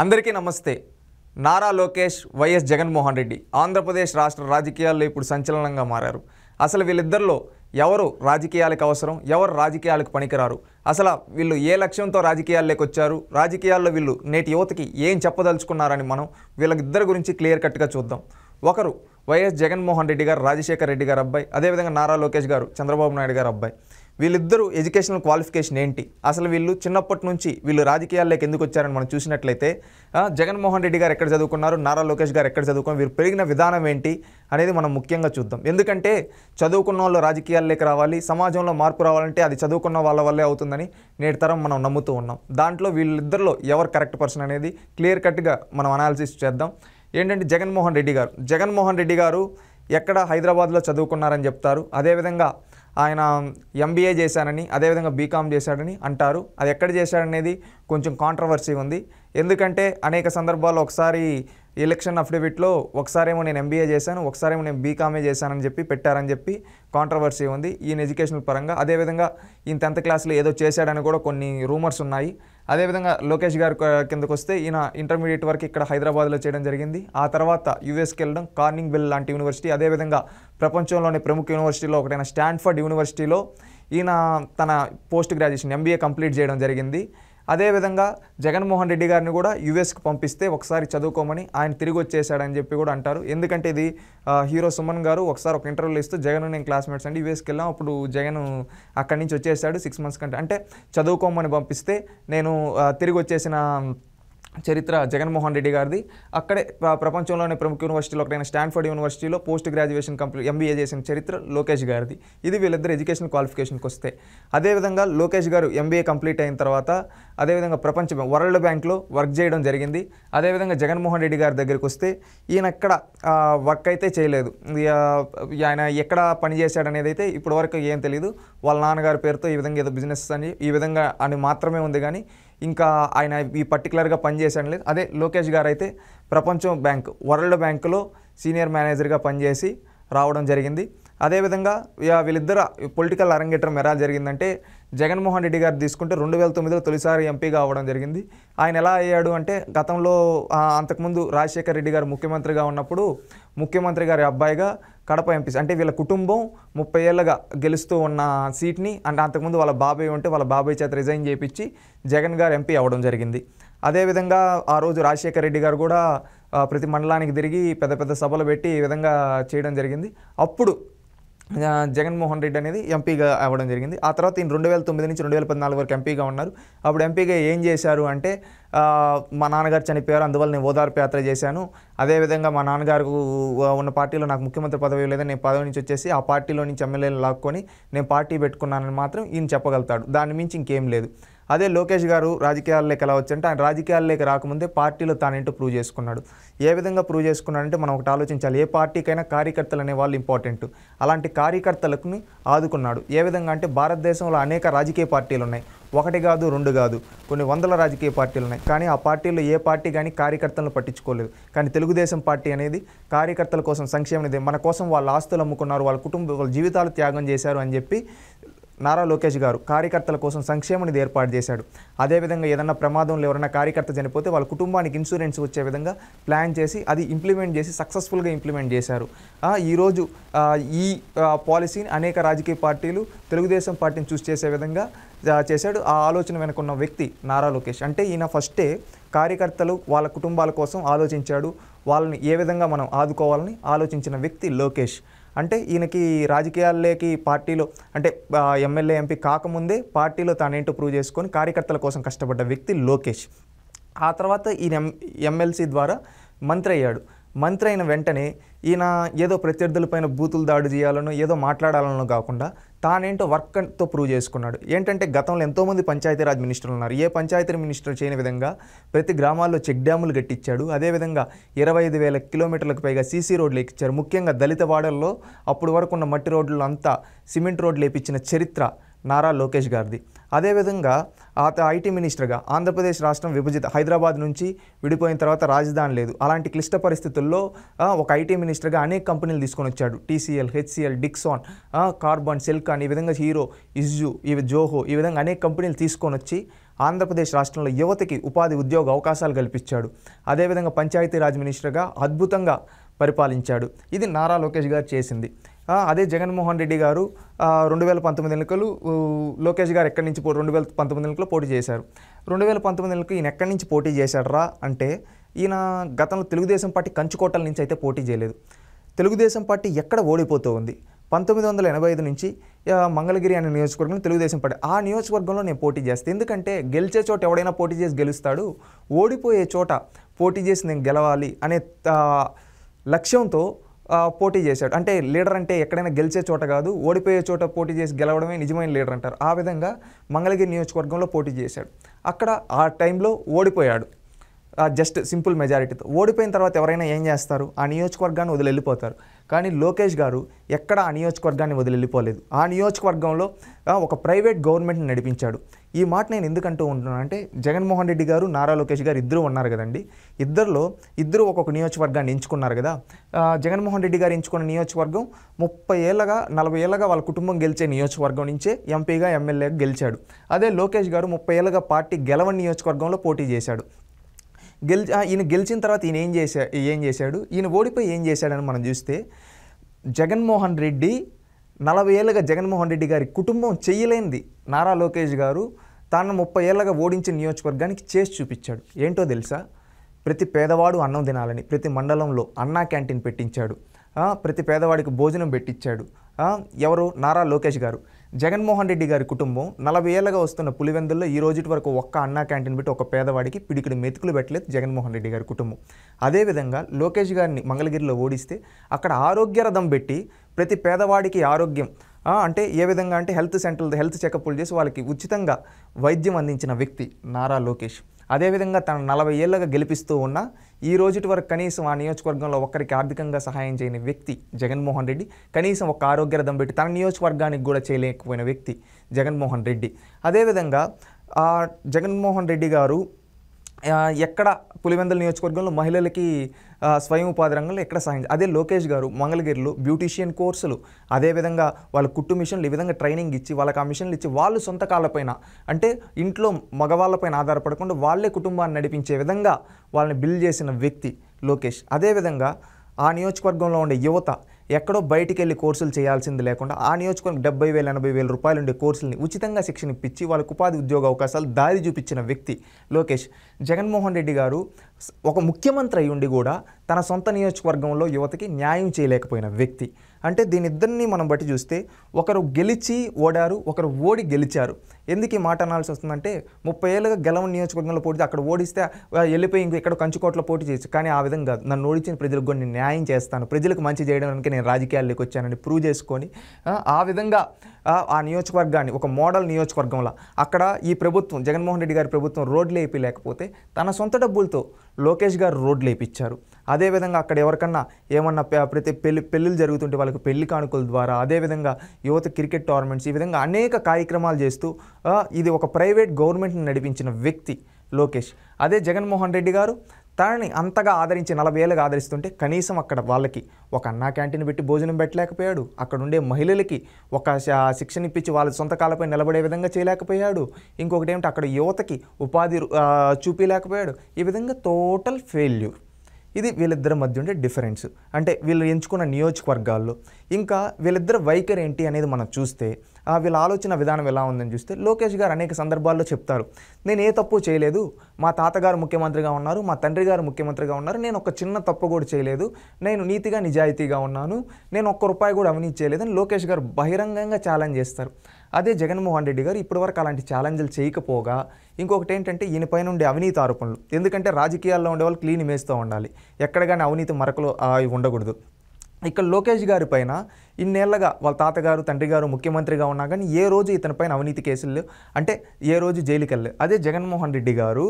అందరికీ నమస్తే నారా లోకేష్ వైఎస్ జగన్మోహన్ రెడ్డి ఆంధ్రప్రదేశ్ రాష్ట్ర రాజకీయాల్లో ఇప్పుడు సంచలనంగా మారారు అసలు వీళ్ళిద్దరిలో ఎవరు రాజకీయాలకు అవసరం ఎవరు రాజకీయాలకు పనికిరారు అసలు వీళ్ళు ఏ లక్ష్యంతో రాజకీయాల్లోకి వచ్చారు రాజకీయాల్లో వీళ్ళు నేటి యువతకి ఏం చెప్పదలుచుకున్నారని మనం వీళ్ళిద్దరి గురించి క్లియర్ కట్గా చూద్దాం ఒకరు వైఎస్ జగన్మోహన్ రెడ్డి గారు రాజశేఖర్ రెడ్డి గారు అబ్బాయి అదేవిధంగా నారా లోకేష్ గారు చంద్రబాబు నాయుడు గారు అబ్బాయి వీళ్ళిద్దరూ ఎడ్యుకేషనల్ క్వాలిఫికేషన్ ఏంటి అసలు వీళ్ళు చిన్నప్పటి నుంచి వీళ్ళు రాజకీయాల్లోకి ఎందుకు వచ్చారని మనం చూసినట్లయితే జగన్మోహన్ రెడ్డి గారు ఎక్కడ చదువుకున్నారు నారా లోకేష్ గారు ఎక్కడ చదువుకున్నారు వీరు పెరిగిన విధానం ఏంటి అనేది మనం ముఖ్యంగా చూద్దాం ఎందుకంటే చదువుకున్న వాళ్ళు రాజకీయాల్లోకి రావాలి సమాజంలో మార్పు రావాలంటే అది చదువుకున్న వాళ్ళ వల్లే అవుతుందని నేటి తరం మనం నమ్ముతూ ఉన్నాం దాంట్లో వీళ్ళిద్దరిలో ఎవరు కరెక్ట్ పర్సన్ అనేది క్లియర్ కట్గా మనం అనాలిసిస్ చేద్దాం ఏంటంటే జగన్మోహన్ రెడ్డి గారు జగన్మోహన్ రెడ్డి గారు ఎక్కడ హైదరాబాద్లో చదువుకున్నారని చెప్తారు అదేవిధంగా ఆయన ఎంబీఏ చేశానని అదేవిధంగా బీకామ్ చేశాడని అంటారు అది ఎక్కడ చేశాడనేది కొంచెం కాంట్రవర్సీ ఉంది ఎందుకంటే అనేక సందర్భాల్లో ఒకసారి ఎలక్షన్ అఫిడవిట్లో ఒకసారేమో నేను ఎంబీఏ చేశాను ఒకసారేమో నేను బీకామే చేశానని చెప్పి పెట్టారని చెప్పి కాంట్రవర్సీ ఉంది ఈయన ఎడ్యుకేషనల్ పరంగా అదేవిధంగా ఈయన టెన్త్ క్లాస్లో ఏదో చేశాడని కూడా కొన్ని రూమర్స్ ఉన్నాయి అదేవిధంగా లోకేష్ గారి కిందకు వస్తే ఈయన ఇంటర్మీడియట్ వరకు ఇక్కడ హైదరాబాద్లో చేయడం జరిగింది ఆ తర్వాత యూఎస్కి వెళ్ళడం కార్నింగ్ బిల్ లాంటి యూనివర్సిటీ అదేవిధంగా ప్రపంచంలోని ప్రముఖ యూనివర్సిటీలో ఒకటైన స్టాన్ఫర్డ్ యూనివర్సిటీలో ఈయన తన పోస్ట్ గ్రాడ్యుయేషన్ ఎంబీఏ కంప్లీట్ చేయడం జరిగింది అదేవిధంగా జగన్మోహన్ రెడ్డి గారిని కూడా యుఎస్కి పంపిస్తే ఒకసారి చదువుకోమని ఆయన తిరిగి వచ్చేసాడని చెప్పి కూడా అంటారు ఎందుకంటే ఇది హీరో సుమన్ గారు ఒకసారి ఒక ఇంటర్వ్యూలో ఇస్తూ జగన్ నేను క్లాస్మేట్స్ అండి యూఎస్కి వెళ్ళాం అప్పుడు జగన్ అక్కడి నుంచి వచ్చేసాడు సిక్స్ మంత్స్ కంటే అంటే చదువుకోమని పంపిస్తే నేను తిరిగి వచ్చేసిన చరిత్ర జగన్మోహన్ రెడ్డి గారిది అక్కడే ప్రపంచంలోనే ప్రముఖ యూనివర్సిటీలో ఒకటైన స్టాన్ఫర్డ్ యూనివర్సిటీలో పోస్ట్ గ్రాడ్యుయేషన్ కంప్లీట్ ఎంబీఏ చేసిన చరిత్ర లోకేష్ గారిది ఇది వీళ్ళిద్దరు ఎడ్యుకేషన్ క్వాలిఫికేషన్కి వస్తే అదేవిధంగా లోకేష్ గారు ఎంబీఏ కంప్లీట్ అయిన తర్వాత అదేవిధంగా ప్రపంచ వరల్డ్ బ్యాంక్లో వర్క్ చేయడం జరిగింది అదేవిధంగా జగన్మోహన్ రెడ్డి గారి దగ్గరికి వస్తే ఈయన ఎక్కడ వర్క్ అయితే చేయలేదు ఆయన ఎక్కడ పనిచేశాడనేది అయితే ఇప్పటివరకు ఏం తెలియదు వాళ్ళ నాన్నగారి పేరుతో ఈ విధంగా ఏదో బిజినెస్ అని ఈ విధంగా అని మాత్రమే ఉంది కానీ ఇంకా ఆయన ఈ పర్టికులర్గా పనిచేసాను లేదు అదే లోకేష్ గారు అయితే ప్రపంచం బ్యాంక్ వరల్డ్ బ్యాంకులో సీనియర్ మేనేజర్గా పనిచేసి రావడం జరిగింది అదేవిధంగా వీళ్ళిద్దరు పొలిటికల్ అరంగేట్రం ఎలా జరిగిందంటే జగన్మోహన్ రెడ్డి గారు తీసుకుంటే రెండు వేల తొమ్మిదిలో తొలిసారి ఎంపీగా అవ్వడం జరిగింది ఆయన ఎలా అయ్యాడు అంటే గతంలో అంతకుముందు రాజశేఖర్ రెడ్డి గారు ముఖ్యమంత్రిగా ఉన్నప్పుడు ముఖ్యమంత్రి గారి అబ్బాయిగా కడప ఎంపీ అంటే వీళ్ళ కుటుంబం ముప్పై ఏళ్ళగా గెలుస్తూ ఉన్న సీట్ని అంటే అంతకుముందు వాళ్ళ బాబాయ్ ఉంటే వాళ్ళ బాబాయ్ చేత రిజైన్ చేయించి జగన్ గారు ఎంపీ అవ్వడం జరిగింది అదేవిధంగా ఆ రోజు రాజశేఖర్ రెడ్డి గారు కూడా ప్రతి మండలానికి తిరిగి పెద్ద పెద్ద సభలు పెట్టి ఈ విధంగా చేయడం జరిగింది అప్పుడు జగన్మోహన్ రెడ్డి అనేది ఎంపీగా అవ్వడం జరిగింది ఆ తర్వాత ఈయన రెండు వేల తొమ్మిది నుంచి రెండు వేల పద్నాలుగు వరకు ఎంపీగా ఉన్నారు అప్పుడు ఎంపీగా ఏం చేశారు అంటే మా నాన్నగారు చనిపోయారు అందువల్ల నేను ఓదార్పు యాత్ర చేశాను అదేవిధంగా మా నాన్నగారు ఉన్న పార్టీలో నాకు ముఖ్యమంత్రి పదవి లేదా నేను పదవి నుంచి వచ్చేసి ఆ పార్టీలో నుంచి ఎమ్మెల్యేలు లాక్కొని నేను పార్టీ పెట్టుకున్నానని మాత్రం ఈయన చెప్పగలుగుతాడు దాని మించి ఇంకేం లేదు అదే లోకేష్ గారు రాజకీయాల్లోకి ఎలా వచ్చంటే ఆయన రాజకీయాల్లోకి రాకముందే పార్టీలో తానేంటో ప్రూవ్ చేసుకున్నాడు ఏ విధంగా ప్రూవ్ చేసుకున్నాడంటే మనం ఒకటి ఆలోచించాలి ఏ పార్టీకైనా కార్యకర్తలు అనే వాళ్ళు ఇంపార్టెంట్ అలాంటి కార్యకర్తలకు ఆదుకున్నాడు ఏ విధంగా అంటే భారతదేశంలో అనేక రాజకీయ పార్టీలు ఉన్నాయి ఒకటి కాదు రెండు కాదు కొన్ని వందల రాజకీయ పార్టీలు ఉన్నాయి కానీ ఆ పార్టీలో ఏ పార్టీ కానీ కార్యకర్తలను పట్టించుకోలేదు కానీ తెలుగుదేశం పార్టీ అనేది కార్యకర్తల కోసం సంక్షేమం మన కోసం వాళ్ళ ఆస్తులు అమ్ముకున్నారు వాళ్ళ కుటుంబ వాళ్ళ జీవితాలు త్యాగం చేశారు అని చెప్పి నారా లోకేష్ గారు కార్యకర్తల కోసం సంక్షేమ నిధి ఏర్పాటు చేశాడు అదేవిధంగా ఏదన్నా ప్రమాదంలో ఎవరైనా కార్యకర్త చనిపోతే వాళ్ళ కుటుంబానికి ఇన్సూరెన్స్ వచ్చే విధంగా ప్లాన్ చేసి అది ఇంప్లిమెంట్ చేసి సక్సెస్ఫుల్గా ఇంప్లిమెంట్ చేశారు ఈరోజు ఈ పాలసీని అనేక రాజకీయ పార్టీలు తెలుగుదేశం పార్టీని చూస్ చేసే విధంగా చేశాడు ఆ ఆలోచన వెనుకున్న వ్యక్తి నారా లోకేష్ అంటే ఈయన ఫస్టే కార్యకర్తలు వాళ్ళ కుటుంబాల కోసం ఆలోచించాడు వాళ్ళని ఏ విధంగా మనం ఆదుకోవాలని ఆలోచించిన వ్యక్తి లోకేష్ అంటే ఈయనకి రాజకీయాల్లోకి పార్టీలో అంటే ఎమ్మెల్యే ఎంపీ కాకముందే పార్టీలో తానేంటో ప్రూవ్ చేసుకొని కార్యకర్తల కోసం కష్టపడ్డ వ్యక్తి లోకేష్ ఆ తర్వాత ఈయన ఎమ్మెల్సీ ద్వారా మంత్రి అయ్యాడు మంత్రి అయిన వెంటనే ఈయన ఏదో ప్రత్యర్థులపైన బూతులు దాడి చేయాలనో ఏదో మాట్లాడాలనో కాకుండా తానేంటో వర్క్తో ప్రూవ్ చేసుకున్నాడు ఏంటంటే గతంలో ఎంతోమంది పంచాయతీరాజ్ మినిస్టర్లు ఉన్నారు ఏ పంచాయతీ మినిస్టర్ చేయని విధంగా ప్రతి గ్రామాల్లో చెక్ డ్యాములు కట్టించాడు అదేవిధంగా ఇరవై ఐదు వేల కిలోమీటర్లకు పైగా సీసీ రోడ్లు ఎక్కించారు ముఖ్యంగా దళిత వాడల్లో అప్పుడు వరకు ఉన్న మట్టి రోడ్లు అంతా సిమెంట్ రోడ్లు వేపించిన చరిత్ర నారా లోకేష్ గారిది అదేవిధంగా ఐటీ మినిస్టర్గా ఆంధ్రప్రదేశ్ రాష్ట్రం విభజిత హైదరాబాద్ నుంచి విడిపోయిన తర్వాత రాజధాని లేదు అలాంటి క్లిష్ట పరిస్థితుల్లో ఒక ఐటీ మినిస్టర్గా అనేక కంపెనీలు తీసుకొని వచ్చాడు టీసీఎల్ హెచ్సిఎల్ డిక్సాన్ కార్బన్ సెల్కాన్ ఈ విధంగా హీరో ఇజు ఇవి జోహో ఈ విధంగా అనేక కంపెనీలు తీసుకొని వచ్చి ఆంధ్రప్రదేశ్ రాష్ట్రంలో యువతకి ఉపాధి ఉద్యోగ అవకాశాలు కల్పించాడు అదేవిధంగా పంచాయతీరాజ్ మినిస్టర్గా అద్భుతంగా పరిపాలించాడు ఇది నారా లోకేష్ గారు చేసింది అదే జగన్మోహన్ రెడ్డి గారు రెండు వేల పంతొమ్మిది ఎన్నికలు లోకేష్ గారు ఎక్కడి నుంచి రెండు వేల పంతొమ్మిది ఎన్నికలు పోటీ చేశారు రెండు వేల పంతొమ్మిది ఎన్నికలు ఈయన ఎక్కడి నుంచి పోటీ చేశాడరా అంటే ఈయన గతంలో తెలుగుదేశం పార్టీ కంచుకోటల నుంచి అయితే పోటీ చేయలేదు తెలుగుదేశం పార్టీ ఎక్కడ ఓడిపోతూ ఉంది పంతొమ్మిది వందల ఎనభై ఐదు నుంచి మంగళగిరి అనే నియోజకవర్గంలో తెలుగుదేశం పార్టీ ఆ నియోజకవర్గంలో నేను పోటీ చేస్తాను ఎందుకంటే గెలిచే చోట ఎవడైనా పోటీ చేసి గెలుస్తాడు ఓడిపోయే చోట పోటీ చేసి నేను గెలవాలి అనే లక్ష్యంతో పోటీ చేశాడు అంటే లీడర్ అంటే ఎక్కడైనా గెలిచే చోట కాదు ఓడిపోయే చోట పోటీ చేసి గెలవడమే నిజమైన లీడర్ అంటారు ఆ విధంగా మంగళగిరి నియోజకవర్గంలో పోటీ చేశాడు అక్కడ ఆ టైంలో ఓడిపోయాడు జస్ట్ సింపుల్ మెజారిటీతో ఓడిపోయిన తర్వాత ఎవరైనా ఏం చేస్తారు ఆ నియోజకవర్గాన్ని వదిలి వెళ్ళిపోతారు కానీ లోకేష్ గారు ఎక్కడ ఆ నియోజకవర్గాన్ని వదిలి వెళ్ళిపోలేదు ఆ నియోజకవర్గంలో ఒక ప్రైవేట్ గవర్నమెంట్ని నడిపించాడు ఈ మాట నేను ఎందుకంటూ ఉంటున్నాను అంటే జగన్మోహన్ రెడ్డి గారు నారా లోకేష్ గారు ఇద్దరు ఉన్నారు కదండి ఇద్దరిలో ఇద్దరు ఒక్కొక్క నియోజకవర్గాన్ని ఎంచుకున్నారు కదా జగన్మోహన్ రెడ్డి గారు ఎంచుకున్న నియోజకవర్గం ముప్పై ఏళ్ళగా నలభై ఏళ్ళగా వాళ్ళ కుటుంబం గెలిచే నియోజకవర్గం నుంచే ఎంపీగా ఎమ్మెల్యేగా గెలిచాడు అదే లోకేష్ గారు ముప్పై ఏళ్ళగా పార్టీ గెలవని నియోజకవర్గంలో పోటీ చేశాడు గెలి ఈయన గెలిచిన తర్వాత ఈయన ఏం చేశా ఏం చేశాడు ఈయన ఓడిపోయి ఏం చేశాడని మనం చూస్తే జగన్మోహన్ రెడ్డి నలభై ఏళ్ళగా జగన్మోహన్ రెడ్డి గారి కుటుంబం చేయలేనిది నారా లోకేష్ గారు తాను ముప్పై ఏళ్ళగా ఓడించిన నియోజకవర్గానికి చేసి చూపించాడు ఏంటో తెలుసా ప్రతి పేదవాడు అన్నం తినాలని ప్రతి మండలంలో అన్నా క్యాంటీన్ పెట్టించాడు ప్రతి పేదవాడికి భోజనం పెట్టించాడు ఎవరు నారా లోకేష్ గారు జగన్మోహన్ రెడ్డి గారి కుటుంబం నలభై ఏళ్ళగా వస్తున్న పులివెందుల్లో ఈ రోజు వరకు ఒక్క అన్నా క్యాంటీన్ పెట్టి ఒక పేదవాడికి పిడికిడి మెతుకులు పెట్టలేదు జగన్మోహన్ రెడ్డి గారి కుటుంబం అదేవిధంగా లోకేష్ గారిని మంగళగిరిలో ఓడిస్తే అక్కడ ఆరోగ్య రథం పెట్టి ప్రతి పేదవాడికి ఆరోగ్యం అంటే ఏ విధంగా అంటే హెల్త్ సెంటర్లు హెల్త్ చెకప్లు చేసి వాళ్ళకి ఉచితంగా వైద్యం అందించిన వ్యక్తి నారా లోకేష్ అదేవిధంగా తన నలభై ఏళ్ళగా గెలిపిస్తూ ఉన్న ఈ రోజుటి వరకు కనీసం ఆ నియోజకవర్గంలో ఒక్కరికి ఆర్థికంగా సహాయం చేయని వ్యక్తి జగన్మోహన్ రెడ్డి కనీసం ఒక ఆరోగ్య రథం పెట్టి తన నియోజకవర్గానికి కూడా చేయలేకపోయిన వ్యక్తి జగన్మోహన్ రెడ్డి అదేవిధంగా జగన్మోహన్ రెడ్డి గారు ఎక్కడ పులివెందుల నియోజకవర్గంలో మహిళలకి స్వయం ఉపాధి రంగంలో ఎక్కడ సాధించారు అదే లోకేష్ గారు మంగళగిరిలో బ్యూటీషియన్ కోర్సులు అదేవిధంగా వాళ్ళ కుట్టు మిషన్లు ఈ విధంగా ట్రైనింగ్ ఇచ్చి వాళ్ళకి ఆ మిషన్లు ఇచ్చి వాళ్ళు సొంత కాళ్ళపైన అంటే ఇంట్లో మగవాళ్ళపైన ఆధారపడకుండా వాళ్ళే కుటుంబాన్ని నడిపించే విధంగా వాళ్ళని బిల్డ్ చేసిన వ్యక్తి లోకేష్ అదేవిధంగా ఆ నియోజకవర్గంలో ఉండే యువత ఎక్కడో బయటికి వెళ్ళి కోర్సులు చేయాల్సింది లేకుండా ఆ నియోజకవర్గం డెబ్బై వేల ఎనభై వేల రూపాయలు ఉండే కోర్సులని ఉచితంగా శిక్షణ ఇప్పించి వాళ్ళకు ఉపాధి ఉద్యోగ అవకాశాలు దారి చూపించిన వ్యక్తి లోకేష్ జగన్మోహన్ రెడ్డి గారు ఒక ముఖ్యమంత్రి అయి ఉండి కూడా తన సొంత నియోజకవర్గంలో యువతకి న్యాయం చేయలేకపోయిన వ్యక్తి అంటే ఇద్దరిని మనం బట్టి చూస్తే ఒకరు గెలిచి ఓడారు ఒకరు ఓడి గెలిచారు ఎందుకు ఈ మాట అనాల్సి వస్తుందంటే ముప్పై ఏళ్ళుగా గెలవని నియోజకవర్గంలో పోటీ అక్కడ ఓడిస్తే వెళ్ళిపోయి ఇంక ఎక్కడ కంచుకోట్లో పోటీ చేయొచ్చు కానీ ఆ విధంగా కాదు నన్ను ఓడించిన ప్రజలకు కూడా నేను న్యాయం చేస్తాను ప్రజలకు మంచి చేయడానికి నేను రాజకీయాల్లోకి వచ్చానని ప్రూవ్ చేసుకొని ఆ విధంగా ఆ నియోజకవర్గాన్ని ఒక మోడల్ నియోజకవర్గంలో అక్కడ ఈ ప్రభుత్వం జగన్మోహన్ రెడ్డి గారి ప్రభుత్వం రోడ్లు లేకపోతే తన సొంత డబ్బులతో లోకేష్ గారు రోడ్లు వేయించారు అదేవిధంగా అక్కడ ఎవరికన్నా ఏమన్నా ప్రతి పెళ్లి పెళ్ళిళ్ళు జరుగుతుంటే వాళ్ళకి పెళ్లి కానుకల ద్వారా అదేవిధంగా యువత క్రికెట్ టోర్నమెంట్స్ ఈ విధంగా అనేక కార్యక్రమాలు చేస్తూ ఇది ఒక ప్రైవేట్ గవర్నమెంట్ని నడిపించిన వ్యక్తి లోకేష్ అదే జగన్మోహన్ రెడ్డి గారు తనని అంతగా ఆదరించి నలభై ఏళ్ళుగా ఆదరిస్తుంటే కనీసం అక్కడ వాళ్ళకి ఒక అన్నా క్యాంటీన్ పెట్టి భోజనం పెట్టలేకపోయాడు అక్కడ ఉండే మహిళలకి ఒక శిక్షణ ఇప్పించి వాళ్ళ సొంత కాలపై నిలబడే విధంగా చేయలేకపోయాడు ఇంకొకటి ఏమిటి అక్కడ యువతకి ఉపాధి చూపించలేకపోయాడు ఈ విధంగా టోటల్ ఫెయిల్యూర్ ఇది వీళ్ళిద్దరి మధ్య ఉండే డిఫరెన్స్ అంటే వీళ్ళు ఎంచుకున్న నియోజకవర్గాల్లో ఇంకా వీళ్ళిద్దరు వైఖరి ఏంటి అనేది మనం చూస్తే వీళ్ళ ఆలోచన విధానం ఎలా ఉందని చూస్తే లోకేష్ గారు అనేక సందర్భాల్లో చెప్తారు నేను ఏ తప్పు చేయలేదు మా తాతగారు ముఖ్యమంత్రిగా ఉన్నారు మా తండ్రి గారు ముఖ్యమంత్రిగా ఉన్నారు నేను ఒక చిన్న తప్పు కూడా చేయలేదు నేను నీతిగా నిజాయితీగా ఉన్నాను నేను ఒక్క రూపాయి కూడా అవినీతి చేయలేదని లోకేష్ గారు బహిరంగంగా ఛాలెంజ్ చేస్తారు అదే జగన్మోహన్ రెడ్డి గారు ఇప్పటివరకు అలాంటి ఛాలెంజ్లు చేయకపోగా ఇంకొకటి ఏంటంటే ఈయనపైన ఉండే అవినీతి ఆరోపణలు ఎందుకంటే రాజకీయాల్లో ఉండే వాళ్ళు క్లీన్ ఇమేజ్తో ఉండాలి ఎక్కడ కానీ అవినీతి మరకలు ఉండకూడదు ఇక్కడ లోకేష్ గారి పైన ఇన్నేళ్లగా వాళ్ళ తాతగారు తండ్రి గారు ముఖ్యమంత్రిగా ఉన్నా కానీ ఏ రోజు ఇతనిపైన అవినీతి కేసులు అంటే ఏ రోజు జైలుకి వెళ్ళలేదు అదే జగన్మోహన్ రెడ్డి గారు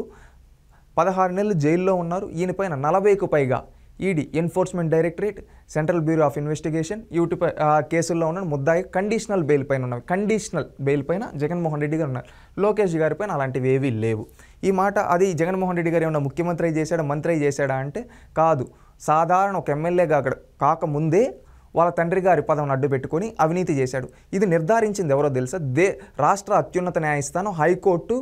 పదహారు నెలలు జైల్లో ఉన్నారు ఈయనపైన నలభైకు పైగా ED enforcement directorate central bureau of investigation YouTube ఆ కేసుల్లో ఉన్న ముద్దాయి కండిషనల్ బెయిల్ పైన ఉన్నవి కండిషనల్ బెయిల్ పైన జగన్మోహన్ రెడ్డి గారు ఉన్నారు లోకేష్ గారి పైన అలాంటివి ఏవీ లేవు ఈ మాట అది జగన్మోహన్ రెడ్డి గారు ఏమన్నా ముఖ్యమంత్రి చేశాడా మంత్రి చేశాడా అంటే కాదు సాధారణ ఒక ఎమ్మెల్యేగా అక్కడ కాకముందే వాళ్ళ తండ్రి గారి పదవిని అడ్డు పెట్టుకొని అవినీతి చేశాడు ఇది నిర్ధారించింది ఎవరో తెలుసా దే రాష్ట్ర అత్యున్నత న్యాయస్థానం హైకోర్టు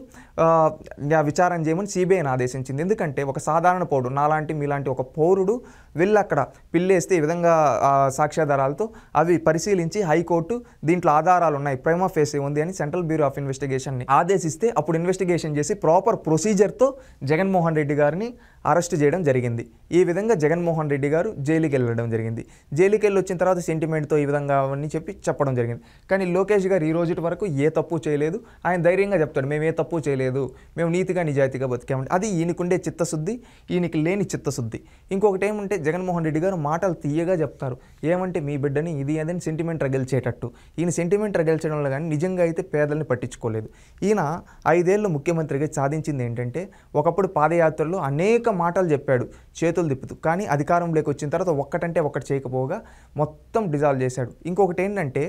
విచారం చేయమని సిబిఐని ఆదేశించింది ఎందుకంటే ఒక సాధారణ పౌరుడు నాలాంటి మీలాంటి ఒక పౌరుడు వెళ్ళి అక్కడ పిల్లేస్తే ఈ విధంగా సాక్ష్యాధారాలతో అవి పరిశీలించి హైకోర్టు దీంట్లో ఆధారాలు ఉన్నాయి ప్రైమా ఫేస్ ఉంది అని సెంట్రల్ బ్యూరో ఆఫ్ ఇన్వెస్టిగేషన్ని ఆదేశిస్తే అప్పుడు ఇన్వెస్టిగేషన్ చేసి ప్రాపర్ ప్రొసీజర్తో జగన్మోహన్ రెడ్డి గారిని అరెస్ట్ చేయడం జరిగింది ఈ విధంగా జగన్మోహన్ రెడ్డి గారు జైలుకి వెళ్ళడం జరిగింది జైలుకి వెళ్ళి వచ్చిన తర్వాత సెంటిమెంట్తో ఈ విధంగా అవన్నీ చెప్పి చెప్పడం జరిగింది కానీ లోకేష్ గారు ఈ రోజు వరకు ఏ తప్పు చేయలేదు ఆయన ధైర్యంగా చెప్తాడు మేము ఏ తప్పు చేయలేదు లేదు మేము నీతిగా నిజాయితీగా బతికామండి అది ఈయనకుండే చిత్తశుద్ధి ఈయనకి లేని చిత్తశుద్ధి ఇంకొకటి ఏమంటే జగన్మోహన్ రెడ్డి గారు మాటలు తీయగా చెప్తారు ఏమంటే మీ బిడ్డని ఇది అదని సెంటిమెంట్ రగిల్చేటట్టు ఈయన సెంటిమెంట్ రగిల్చడంలో కానీ నిజంగా అయితే పేదల్ని పట్టించుకోలేదు ఈయన ఐదేళ్ళు ముఖ్యమంత్రిగా సాధించింది ఏంటంటే ఒకప్పుడు పాదయాత్రలో అనేక మాటలు చెప్పాడు చేతులు తిప్పుతూ కానీ అధికారంలోకి వచ్చిన తర్వాత ఒక్కటంటే ఒక్కటి చేయకపోగా మొత్తం డిజాల్వ్ చేశాడు ఇంకొకటి ఏంటంటే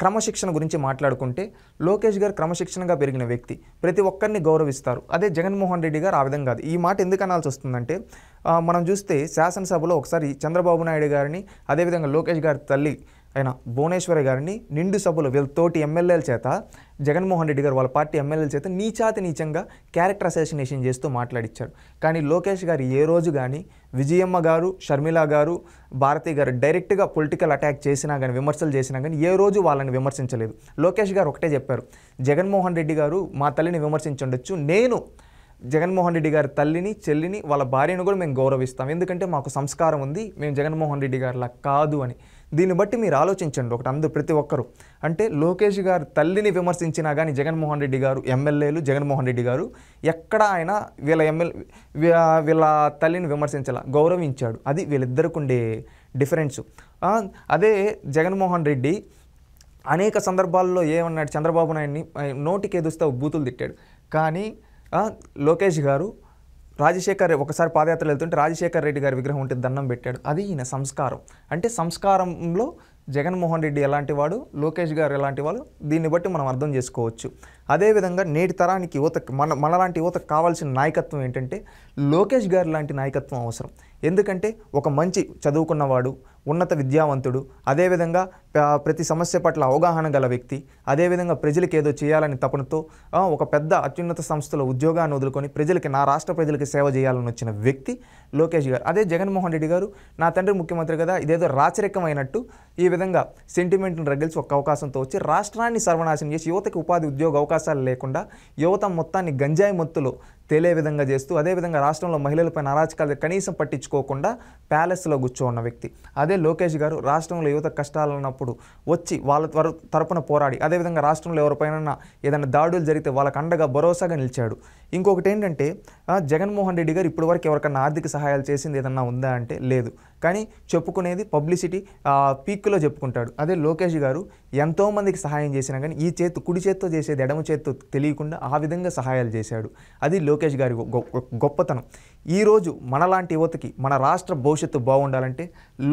క్రమశిక్షణ గురించి మాట్లాడుకుంటే లోకేష్ గారు క్రమశిక్షణగా పెరిగిన వ్యక్తి ప్రతి ఒక్క ఒకరిని గౌరవిస్తారు అదే జగన్మోహన్ రెడ్డి గారు ఆ విధంగా కాదు ఈ మాట ఎందుకు అనాల్సి వస్తుందంటే మనం చూస్తే శాసనసభలో ఒకసారి చంద్రబాబు నాయుడు గారిని అదేవిధంగా లోకేష్ గారి తల్లి ఆయన భువనేశ్వరి గారిని నిండు సభలో వీళ్ళ తోటి ఎమ్మెల్యేల చేత జగన్మోహన్ రెడ్డి గారు వాళ్ళ పార్టీ ఎమ్మెల్యేల చేత నీచాతి నీచంగా క్యారెక్టర్ అసోసినేషన్ చేస్తూ మాట్లాడిచ్చారు కానీ లోకేష్ గారు ఏ రోజు కానీ విజయమ్మ గారు షర్మిల గారు భారతి గారు డైరెక్ట్గా పొలిటికల్ అటాక్ చేసినా కానీ విమర్శలు చేసినా కానీ ఏ రోజు వాళ్ళని విమర్శించలేదు లోకేష్ గారు ఒకటే చెప్పారు జగన్మోహన్ రెడ్డి గారు మా తల్లిని విమర్శించుండొచ్చు నేను జగన్మోహన్ రెడ్డి గారి తల్లిని చెల్లిని వాళ్ళ భార్యను కూడా మేము గౌరవిస్తాం ఎందుకంటే మాకు సంస్కారం ఉంది మేము జగన్మోహన్ రెడ్డి గారిలా కాదు అని దీన్ని బట్టి మీరు ఆలోచించండి ఒకటి అందరు ప్రతి ఒక్కరు అంటే లోకేష్ గారు తల్లిని విమర్శించినా కానీ జగన్మోహన్ రెడ్డి గారు ఎమ్మెల్యేలు జగన్మోహన్ రెడ్డి గారు ఎక్కడ ఆయన వీళ్ళ ఎమ్మెల్ వీళ్ళ తల్లిని విమర్శించాల గౌరవించాడు అది వీళ్ళిద్దరికి ఉండే డిఫరెన్స్ అదే జగన్మోహన్ రెడ్డి అనేక సందర్భాల్లో ఏమన్నాడు చంద్రబాబు నాయుడిని నోటికి ఎదుస్తా బూతులు తిట్టాడు కానీ లోకేష్ గారు రాజశేఖర్ ఒకసారి పాదయాత్ర వెళ్తుంటే రాజశేఖర్ రెడ్డి గారి విగ్రహం ఉంటే దండం పెట్టాడు అది ఈయన సంస్కారం అంటే సంస్కారంలో జగన్మోహన్ రెడ్డి ఎలాంటి వాడు లోకేష్ గారు ఎలాంటి వాళ్ళు దీన్ని బట్టి మనం అర్థం చేసుకోవచ్చు అదేవిధంగా నేటి తరానికి యువత మన మనలాంటి యువతకు కావాల్సిన నాయకత్వం ఏంటంటే లోకేష్ గారు లాంటి నాయకత్వం అవసరం ఎందుకంటే ఒక మంచి చదువుకున్నవాడు ఉన్నత విద్యావంతుడు అదేవిధంగా ప్రతి సమస్య పట్ల అవగాహన గల వ్యక్తి అదేవిధంగా ప్రజలకి ఏదో చేయాలని తపనతో ఒక పెద్ద అత్యున్నత సంస్థలో ఉద్యోగాన్ని వదులుకొని ప్రజలకి నా రాష్ట్ర ప్రజలకి సేవ చేయాలని వచ్చిన వ్యక్తి లోకేష్ గారు అదే జగన్మోహన్ రెడ్డి గారు నా తండ్రి ముఖ్యమంత్రి కదా ఇదేదో రాచరికమైనట్టు ఈ విధంగా సెంటిమెంట్ను రగిల్చి ఒక అవకాశంతో వచ్చి రాష్ట్రాన్ని సర్వనాశనం చేసి యువతకి ఉపాధి ఉద్యోగ అవకాశాలు లేకుండా యువత మొత్తాన్ని గంజాయి మొత్తులో తేలే విధంగా చేస్తూ అదేవిధంగా రాష్ట్రంలో మహిళలపైన అరాచకాలు కనీసం పట్టించుకోకుండా ప్యాలెస్లో కూర్చో ఉన్న వ్యక్తి అదే లోకేష్ గారు రాష్ట్రంలో యువత కష్టాలు ఉన్నప్పుడు వచ్చి వాళ్ళ త్వర తరపున పోరాడి అదేవిధంగా రాష్ట్రంలో ఎవరిపైన ఏదైనా దాడులు జరిగితే వాళ్ళకు అండగా భరోసాగా నిలిచాడు ఇంకొకటి ఏంటంటే జగన్మోహన్ రెడ్డి గారు ఇప్పటివరకు ఎవరికన్నా ఆర్థిక సహాయాలు చేసింది ఏదన్నా ఉందా అంటే లేదు కానీ చెప్పుకునేది పబ్లిసిటీ పీక్లో చెప్పుకుంటాడు అదే లోకేష్ గారు ఎంతోమందికి సహాయం చేసినా కానీ ఈ చేతు కుడి చేత్తో చేసేది ఎడమ చేత్తో తెలియకుండా ఆ విధంగా సహాయాలు చేశాడు అది లోకేష్ గారి గొప్పతనం ఈరోజు మనలాంటి యువతకి మన రాష్ట్ర భవిష్యత్తు బాగుండాలంటే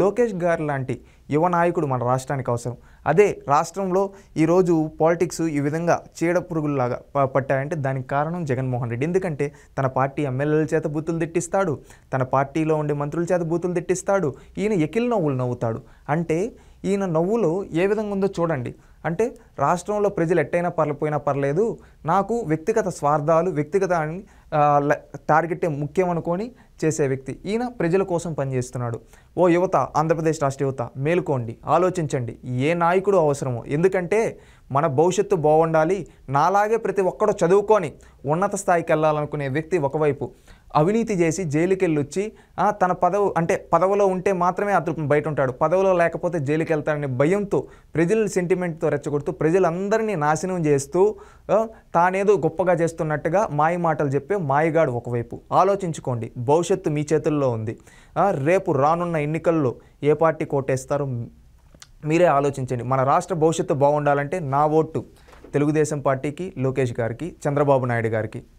లోకేష్ గారు లాంటి యువ నాయకుడు మన రాష్ట్రానికి అవసరం అదే రాష్ట్రంలో ఈరోజు పాలిటిక్స్ ఈ విధంగా చీడ పురుగుల్లాగా పట్టాయంటే దానికి కారణం జగన్మోహన్ రెడ్డి ఎందుకంటే తన పార్టీ ఎమ్మెల్యేల చేత బూతులు తిట్టిస్తాడు తన పార్టీలో ఉండే మంత్రుల చేత బూతులు తిట్టిస్తాడు ఈయన ఎకిల్ నవ్వులు నవ్వుతాడు అంటే ఈయన నవ్వులో ఏ విధంగా ఉందో చూడండి అంటే రాష్ట్రంలో ప్రజలు ఎట్టయినా పర్లపోయినా పర్లేదు నాకు వ్యక్తిగత స్వార్థాలు వ్యక్తిగత టార్గెటే ముఖ్యం అనుకొని చేసే వ్యక్తి ఈయన ప్రజల కోసం పనిచేస్తున్నాడు ఓ యువత ఆంధ్రప్రదేశ్ రాష్ట్ర యువత మేలుకోండి ఆలోచించండి ఏ నాయకుడు అవసరమో ఎందుకంటే మన భవిష్యత్తు బాగుండాలి నాలాగే ప్రతి ఒక్కడు చదువుకొని ఉన్నత స్థాయికి వెళ్ళాలనుకునే వ్యక్తి ఒకవైపు అవినీతి చేసి జైలుకి వెళ్ళొచ్చి తన పదవు అంటే పదవులో ఉంటే మాత్రమే అతను బయట ఉంటాడు పదవిలో లేకపోతే జైలుకి వెళ్తాడనే భయంతో ప్రజల సెంటిమెంట్తో రెచ్చగొడుతూ ప్రజలందరినీ నాశనం చేస్తూ తానేదో గొప్పగా చేస్తున్నట్టుగా మాయ మాటలు చెప్పే మాయగాడు ఒకవైపు ఆలోచించుకోండి భవిష్యత్తు మీ చేతుల్లో ఉంది రేపు రానున్న ఎన్నికల్లో ఏ పార్టీ కోటేస్తారో మీరే ఆలోచించండి మన రాష్ట్ర భవిష్యత్తు బాగుండాలంటే నా ఓటు తెలుగుదేశం పార్టీకి లోకేష్ గారికి చంద్రబాబు నాయుడు గారికి